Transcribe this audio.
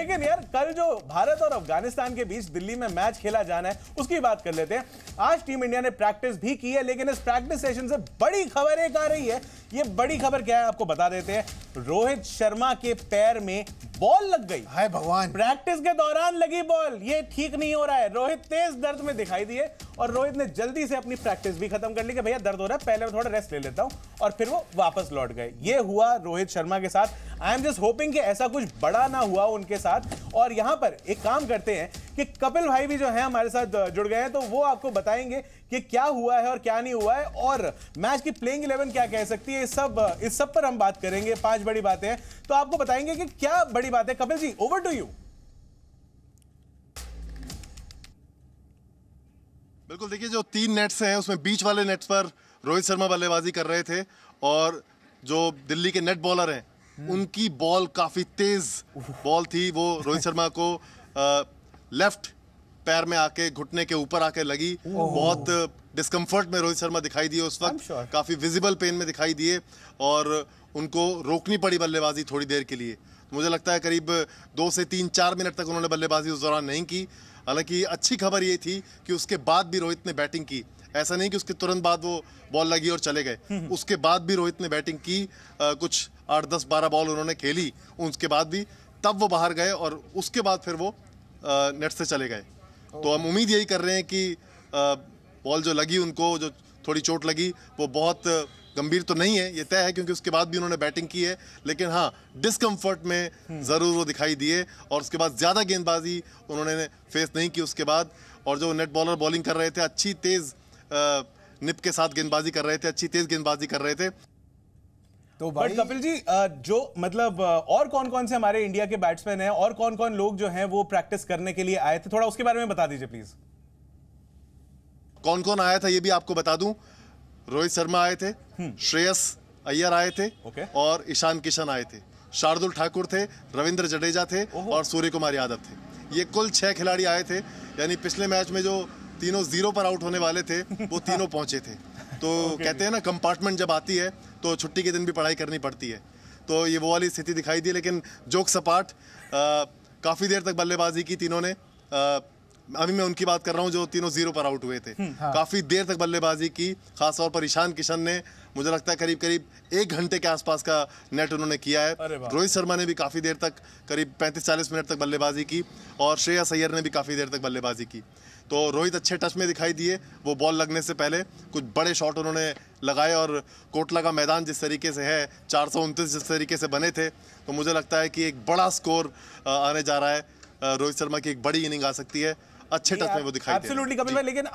लेकिन यार कल जो भारत और अफगानिस्तान के बीच दिल्ली में मैच खेला जाना है उसकी बात कर लेते हैं आज टीम इंडिया ने प्रैक्टिस भी की है लेकिन इस प्रैक्टिस सेशन से बड़ी खबर एक आ रही है ये बड़ी खबर क्या है आपको बता देते हैं रोहित शर्मा के पैर में बॉल लग गई हाय भगवान प्रैक्टिस के दौरान लगी बॉल ये ठीक नहीं हो रहा है रोहित तेज दर्द में दिखाई दिए और रोहित ने जल्दी से अपनी प्रैक्टिस भी खत्म कर ली कि भैया दर्द हो रहा है पहले मैं थोड़ा रेस्ट ले लेता हूं और फिर वो वापस लौट गए ये हुआ रोहित शर्मा के साथ आई एम जस्ट होपिंग कि ऐसा कुछ बड़ा ना हुआ उनके साथ साथ और यहां पर एक काम करते हैं कि कपिल भाई भी जो है हमारे साथ जुड़ गए हैं तो वो आपको बताएंगे कि क्या हुआ है और क्या नहीं हुआ है और मैच की प्लेइंग इलेवन क्या कह सकती है इस सब इस सब पर हम बात करेंगे पांच बड़ी बातें तो आपको बताएंगे कि क्या बड़ी बात है Kapil ji over to you बिल्कुल देखिए जो तीन नेट्स हैं उसमें बीच वाले नेट पर रोहित शर्मा बल्लेबाजी कर रहे थे और जो दिल्ली के नेट बॉलर हैं Hmm. उनकी बॉल काफी तेज बॉल थी वो रोहित शर्मा को आ, लेफ्ट पैर में आके घुटने के ऊपर आके लगी बहुत डिस्कम्फर्ट में रोहित शर्मा दिखाई दिए उस वक्त sure. काफी विजिबल पेन में दिखाई दिए और उनको रोकनी पड़ी बल्लेबाजी थोड़ी देर के लिए मुझे लगता है करीब दो से तीन चार मिनट तक उन्होंने बल्लेबाजी उस दौरान नहीं की हालांकि अच्छी खबर ये थी कि उसके बाद भी रोहित ने बैटिंग की ऐसा नहीं कि उसके तुरंत बाद वो बॉल लगी और चले गए हम्म, हम्म। उसके बाद भी रोहित ने बैटिंग की आ, कुछ आठ दस बारह बॉल उन्होंने खेली उसके बाद भी तब वो बाहर गए और उसके बाद फिर वो नेट से चले गए तो हम उम्मीद यही कर रहे हैं कि बॉल जो लगी उनको जो थोड़ी चोट लगी वो बहुत गंभीर तो नहीं है ये तय है क्योंकि उसके बाद भी उन्होंने बैटिंग की है लेकिन हाँ डिस्कम्फर्ट में हम्म। ज़रूर वो दिखाई दिए और उसके बाद ज़्यादा गेंदबाजी उन्होंने फेस नहीं की उसके बाद और जो नेट बॉलर बॉलिंग कर रहे थे अच्छी तेज़ निप के साथ गेंदबाजी कर रहे थे अच्छी तेज गेंदबाजी कर रहे थे तो बट कपिल जी जो मतलब और कौन कौन से हमारे इंडिया के बैट्समैन हैं और कौन कौन लोग जो हैं वो प्रैक्टिस करने के लिए आए थे थोड़ा उसके बारे में बता दीजिए प्लीज कौन कौन आया था ये भी आपको बता दूं रोहित शर्मा आए थे हम्म। श्रेयस अय्यर आए थे okay. और ईशान किशन आए थे शार्दुल ठाकुर थे रविंद्र जडेजा थे और सूर्य कुमार यादव थे ये कुल छह खिलाड़ी आए थे यानी पिछले मैच में जो तीनों जीरो पर आउट होने वाले थे वो तीनों पहुंचे थे तो कहते हैं ना कंपार्टमेंट जब आती है तो छुट्टी के दिन भी पढ़ाई करनी पड़ती है तो ये वो वाली स्थिति दिखाई दी लेकिन जोक सपाट काफ़ी देर तक बल्लेबाजी की तीनों ने आ, अभी मैं उनकी बात कर रहा हूँ जो तीनों जीरो पर आउट हुए थे हम्म, हाँ। काफ़ी देर तक बल्लेबाजी की खासतौर पर ईशान किशन ने मुझे लगता है करीब करीब एक घंटे के आसपास का नेट उन्होंने किया है रोहित शर्मा ने भी काफ़ी देर तक करीब पैंतीस चालीस मिनट तक बल्लेबाजी की और श्रेया सैयर ने भी काफ़ी देर तक बल्लेबाजी की तो रोहित अच्छे टच में दिखाई दिए वो बॉल लगने से पहले कुछ बड़े शॉट उन्होंने लगाए और कोटला का मैदान जिस तरीके से है चार जिस तरीके से बने थे तो मुझे लगता है कि एक बड़ा स्कोर आने जा रहा है रोहित शर्मा की एक बड़ी इनिंग आ सकती है अच्छे टच में वो दिखाई दे लेकिन